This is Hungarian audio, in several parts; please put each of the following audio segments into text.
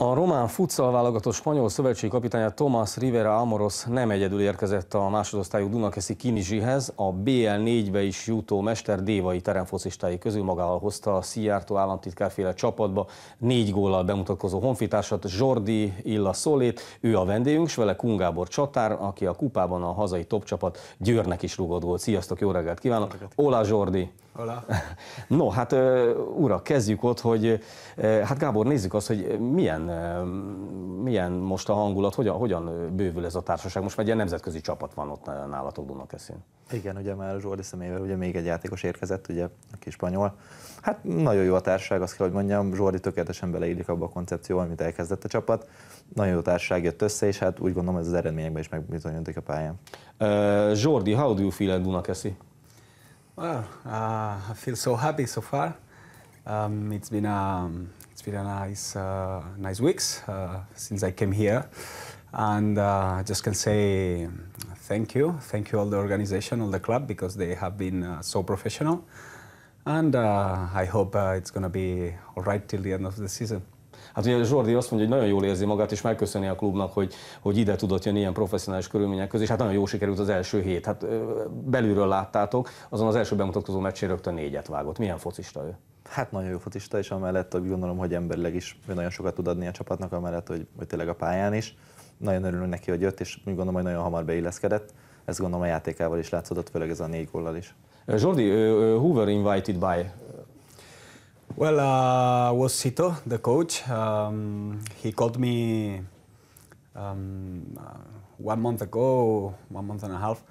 A román futsal válogatott spanyol szövetségi kapitánya Tomás Rivera Amoros nem egyedül érkezett a másodosztályú Dunakeszi Kinizsihez, a BL4-be is jutó mester Dévai teremfocistái közül magával hozta a Szijjártó államtitkárféle csapatba négy góllal bemutatkozó honfitársat Jordi Illa Szolét, ő a vendégünk, s vele Kungábor csatár, aki a kupában a hazai topcsapat Győrnek is rúgott volt. Sziasztok, jó reggelt kívánok! Olá Jordi! Hola. No, hát ura, kezdjük ott, hogy hát Gábor, nézzük azt, hogy milyen Eh, milyen most a hangulat, hogyan, hogyan eh, bővül ez a társaság? Most már egy ilyen nemzetközi csapat van ott eh, nálatok Dunakeszin. Igen, ugye már Zsoldi szemével ugye még egy játékos érkezett, ugye, kis spanyol. Hát nagyon jó a társaság, azt kell, hogy mondjam, Zsoldi tökéletesen beleillik abba a koncepcióba, amit elkezdett a csapat. Nagyon jó társaság jött össze, és hát úgy gondolom ez az eredményekben is megbizonyodik a pályán. Uh, Zsoldi, how do you feel at Dunakeszi? Well, uh, I feel so happy so far. Um, it's been a, um, been a nice, uh, nice weeks uh, since I came here. And I uh, just can say thank you. Thank you all the organization, all the club, because they have been uh, so professional. And uh, I hope it's going to be all right till the end of the season. Hát ugye Zsordi azt mondja, hogy nagyon jól érzi magát, és megköszöni a klubnak, hogy, hogy ide tudott jönni ilyen professzionális körülmények közé, és hát nagyon jól sikerült az első hét. Hát belülről láttátok, azon az első bemutatkozó meccsén rögtön négyet vágott. Milyen focista ő? Hát nagyon jó focista, és amellett hogy gondolom, hogy emberleg is nagyon sokat tud adni a csapatnak, amellett, hogy, hogy tényleg a pályán is. Nagyon örülünk neki, hogy jött, és úgy gondolom, hogy nagyon hamar beilleszkedett. Ez gondolom a játékával is látszódott, főleg ez a négy gollal is. Zsordi, Hoover Invited by Well, uh, was Sito, the coach. Um, he called me um, uh, one month ago, one month and a half.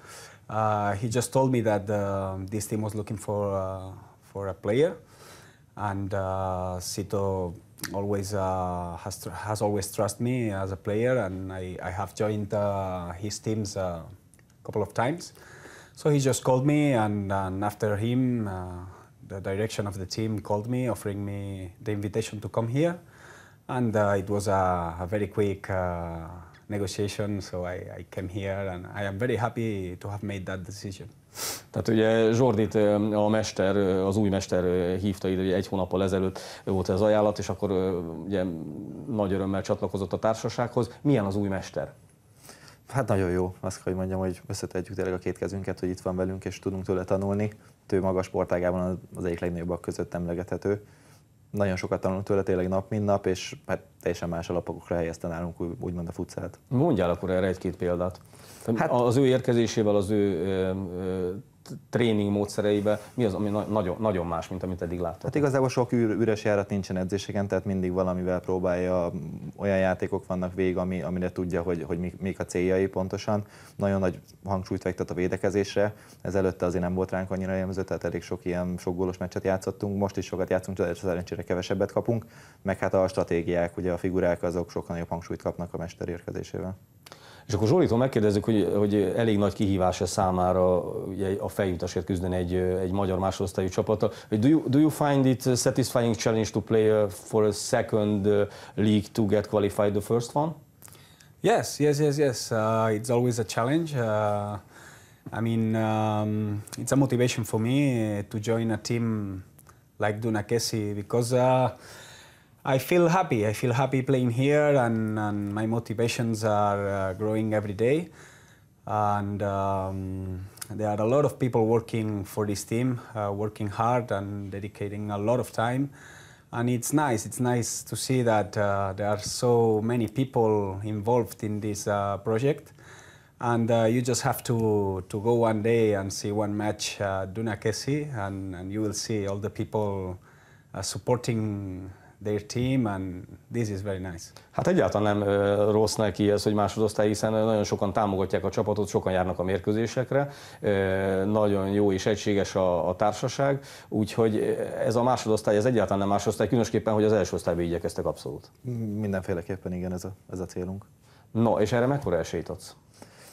Uh, he just told me that uh, this team was looking for uh, for a player, and uh, Sito always has has always trusted me as a player, and I, I have joined his teams a couple of times. So he just called me, and, and after him. the direction of the team called me, offering me the invitation to come here. And uh, it was a, a very quick uh, negotiation, so I, I came here and I am very happy to have made that decision. Tehát ugye Zsordit a mester, az új mester hívta ide, egy hónappal ezelőtt volt ez ajánlat, és akkor ugye nagy örömmel csatlakozott a társasághoz. Milyen az új mester? hát nagyon jó, azt hogy mondjam, hogy összetetjük tényleg a két kezünket, hogy itt van velünk, és tudunk tőle tanulni. Ő magas sportágában az egyik legnagyobbak között emlegethető. Nagyon sokat tanulunk tőle tényleg nap, mint nap, és hát teljesen más alapokra helyezte nálunk úgymond a futszát. Mondjál akkor erre egy-két példát. Hát, az ő érkezésével, az ő ö, ö, tréning módszereibe mi az, ami na- nagyon, nagyon más, mint amit eddig láttam? Hát igazából sok ür- üres járat nincsen edzéseken, tehát mindig valamivel próbálja, olyan játékok vannak végig, ami, amire tudja, hogy, hogy mik, mik a céljai pontosan. Nagyon nagy hangsúlyt fektet a védekezésre, ez előtte azért nem volt ránk annyira jellemző, tehát elég sok ilyen sok gólos meccset játszottunk, most is sokat játszunk, de szerencsére kevesebbet kapunk, meg hát a stratégiák, ugye a figurák azok sokkal nagyobb hangsúlyt kapnak a mester érkezésével. És akkor Zsolitól megkérdezzük, hogy, hogy elég nagy kihívása számára ugye, a feljutásért küzdeni egy, egy magyar másodosztályú csapattal. Do you, do you find it a satisfying challenge to play uh, for a second uh, league to get qualified the first one? Yes, yes, yes, yes. Uh, it's always a challenge. Uh, I mean, um, it's a motivation for me to join a team like Dunakesi because uh, I feel happy. I feel happy playing here, and, and my motivations are uh, growing every day. And um, there are a lot of people working for this team, uh, working hard and dedicating a lot of time. And it's nice. It's nice to see that uh, there are so many people involved in this uh, project. And uh, you just have to, to go one day and see one match, uh, Duna Kesi, and, and you will see all the people uh, supporting their team, and this is very nice. Hát egyáltalán nem rossz neki ez, hogy másodosztály, hiszen nagyon sokan támogatják a csapatot, sokan járnak a mérkőzésekre, nagyon jó és egységes a, a társaság, úgyhogy ez a másodosztály, ez egyáltalán nem másodosztály, különösképpen, hogy az első osztályba igyekeztek abszolút. Mindenféleképpen igen, ez a, ez a célunk. No, és erre mekkora esélyt adsz?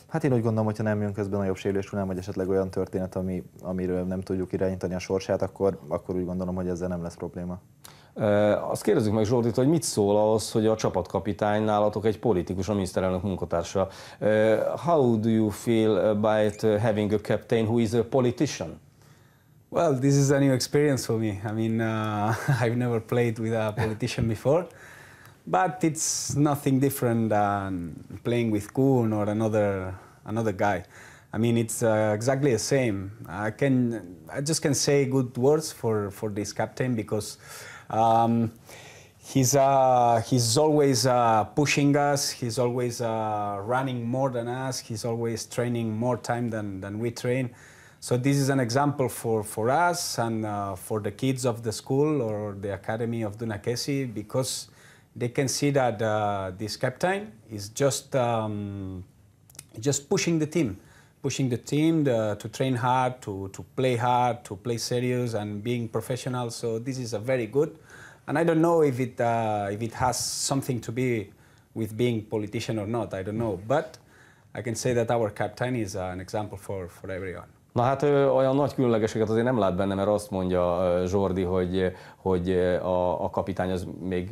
Hát én úgy gondolom, hogyha nem jön közben jobb sérülés, nem, vagy esetleg olyan történet, ami, amiről nem tudjuk irányítani a sorsát, akkor, akkor úgy gondolom, hogy ezzel nem lesz probléma. Azt kérdezzük meg Zsoltit, hogy mit szól ahhoz, hogy a csapatkapitány nálatok egy politikus, a miniszterelnök munkatársa. How do you feel about having a captain who is a politician? Well, this is a new experience for me. I mean, uh, I've never played with a politician before, but it's nothing different than playing with Kuhn or another another guy. I mean, it's uh, exactly the same. I can I just can say good words for for this captain because. Um, he's uh, he's always uh, pushing us. He's always uh, running more than us. He's always training more time than, than we train. So this is an example for, for us and uh, for the kids of the school or the academy of Dunakesi because they can see that uh, this captain is just um, just pushing the team pushing the team to train hard, to, to play hard, to play serious, and being professional. So this is a very good. And I don't know if it, uh, if it has something to be with being politician or not. I don't know. But I can say that our captain is an example for, for everyone. Na hát olyan nagy különlegeseket azért nem lát benne, mert azt mondja Zsordi, hogy, hogy a, a kapitány az még,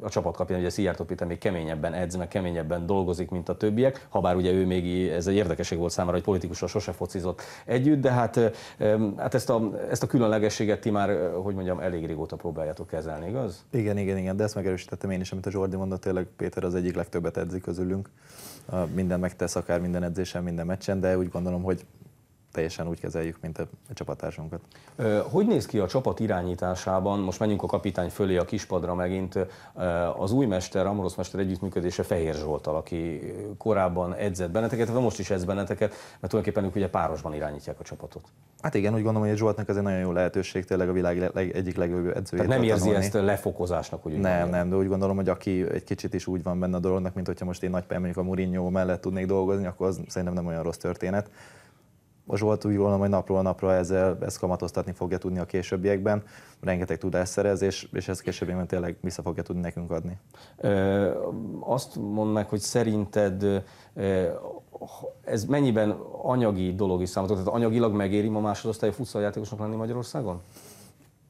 a csapatkapitány, ugye Szijjártó Péter még keményebben edz, meg keményebben dolgozik, mint a többiek, habár ugye ő még, ez egy érdekeség volt számára, hogy politikusra sose focizott együtt, de hát, hát ezt, a, ezt a különlegességet ti már, hogy mondjam, elég régóta próbáljátok kezelni, igaz? Igen, igen, igen, de ezt megerősítettem én is, amit a Zsordi mondott, tényleg Péter az egyik legtöbbet edzik közülünk, minden megtesz, akár minden edzésen, minden meccsen, de úgy gondolom, hogy teljesen úgy kezeljük, mint a csapatársunkat. Hogy néz ki a csapat irányításában, most menjünk a kapitány fölé a kispadra megint, az új mester, Amorosz mester együttműködése Fehér Zsoltal, aki korábban edzett benneteket, vagy hát most is edz benneteket, mert tulajdonképpen ők ugye párosban irányítják a csapatot. Hát igen, úgy gondolom, hogy Zsoltnak ez egy nagyon jó lehetőség, tényleg a világ leg, egyik legjobb edzője. Tehát nem érzi tanulni. ezt lefokozásnak, hogy Nem, mondjam. nem, de úgy gondolom, hogy aki egy kicsit is úgy van benne a dolognak, mint hogyha most én nagy mondjuk a Mourinho mellett tudnék dolgozni, akkor az szerintem nem olyan rossz történet. Zsolt úgy gondolom, hogy napról napra ezzel, ezt kamatoztatni fogja tudni a későbbiekben. Rengeteg tudást szerez, és, és ezt későbbiekben tényleg vissza fogja tudni nekünk adni. Ö, azt mondd meg, hogy szerinted ez mennyiben anyagi dolog is számotokra? Tehát anyagilag megéri ma másodosztályú futszaljátékosnak lenni Magyarországon?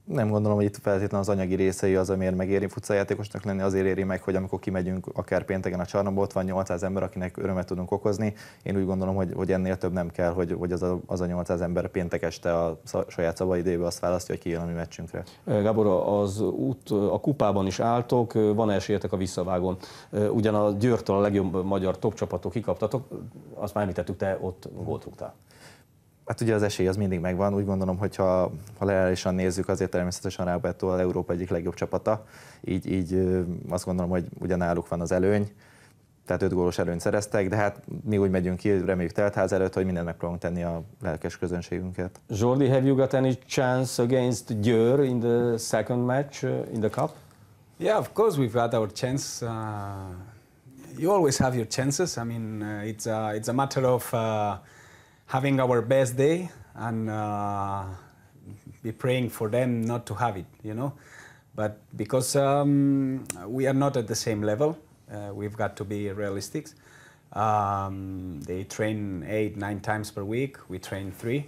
nem gondolom, hogy itt feltétlenül az anyagi részei az, amiért megéri futcajátékosnak lenni, azért éri meg, hogy amikor kimegyünk akár pénteken a csarnokba, ott van 800 ember, akinek örömet tudunk okozni. Én úgy gondolom, hogy, hogy ennél több nem kell, hogy, hogy az, a, az a 800 ember péntek este a saját szabadidőbe azt választja, hogy kijön a mi meccsünkre. Gábor, az út, a kupában is álltok, van esélyetek a visszavágon. Ugyan a Győrtől a legjobb magyar top csapatok kikaptatok, azt már említettük, te ott gólt rúgtál. Hát ugye az esély az mindig megvan, úgy gondolom, hogy ha, ha nézzük, azért természetesen Roberto az Európa egyik legjobb csapata, így, így azt gondolom, hogy ugyanáluk van az előny, tehát öt gólos előnyt szereztek, de hát mi úgy megyünk ki, reméljük teltház előtt, hogy mindent megpróbálunk tenni a lelkes közönségünket. Jordi, have you got any chance against Győr in the second match uh, in the cup? Yeah, of course we've got our chance. Uh, you always have your chances. I mean, uh, it's a, it's a matter of uh, having our best day and uh, be praying for them not to have it, you know. But because um, we are not at the same level, uh, we've got to be realistic. Um, they train eight, nine times per week. We train three.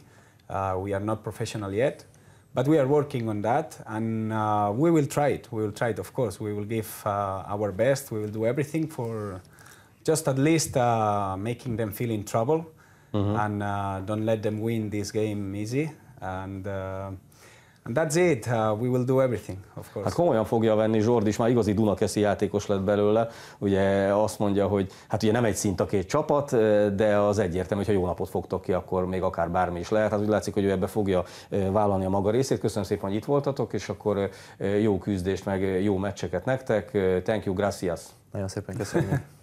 Uh, we are not professional yet, but we are working on that, and uh, we will try it. We will try it, of course. We will give uh, our best. We will do everything for just at least uh, making them feel in trouble hmm and uh, don't let them win this game easy. And, uh, that's it. Uh, we will do everything, of course. Hát komolyan fogja venni Zsordi, is, már igazi Dunakeszi játékos lett belőle. Ugye azt mondja, hogy hát ugye nem egy szint a két csapat, de az egyértelmű, hogy ha jó napot fogtok ki, akkor még akár bármi is lehet. Hát úgy látszik, hogy ő ebbe fogja vállalni a maga részét. Köszönöm szépen, hogy itt voltatok, és akkor jó küzdést, meg jó meccseket nektek. Thank you, gracias. Nagyon szépen köszönjük.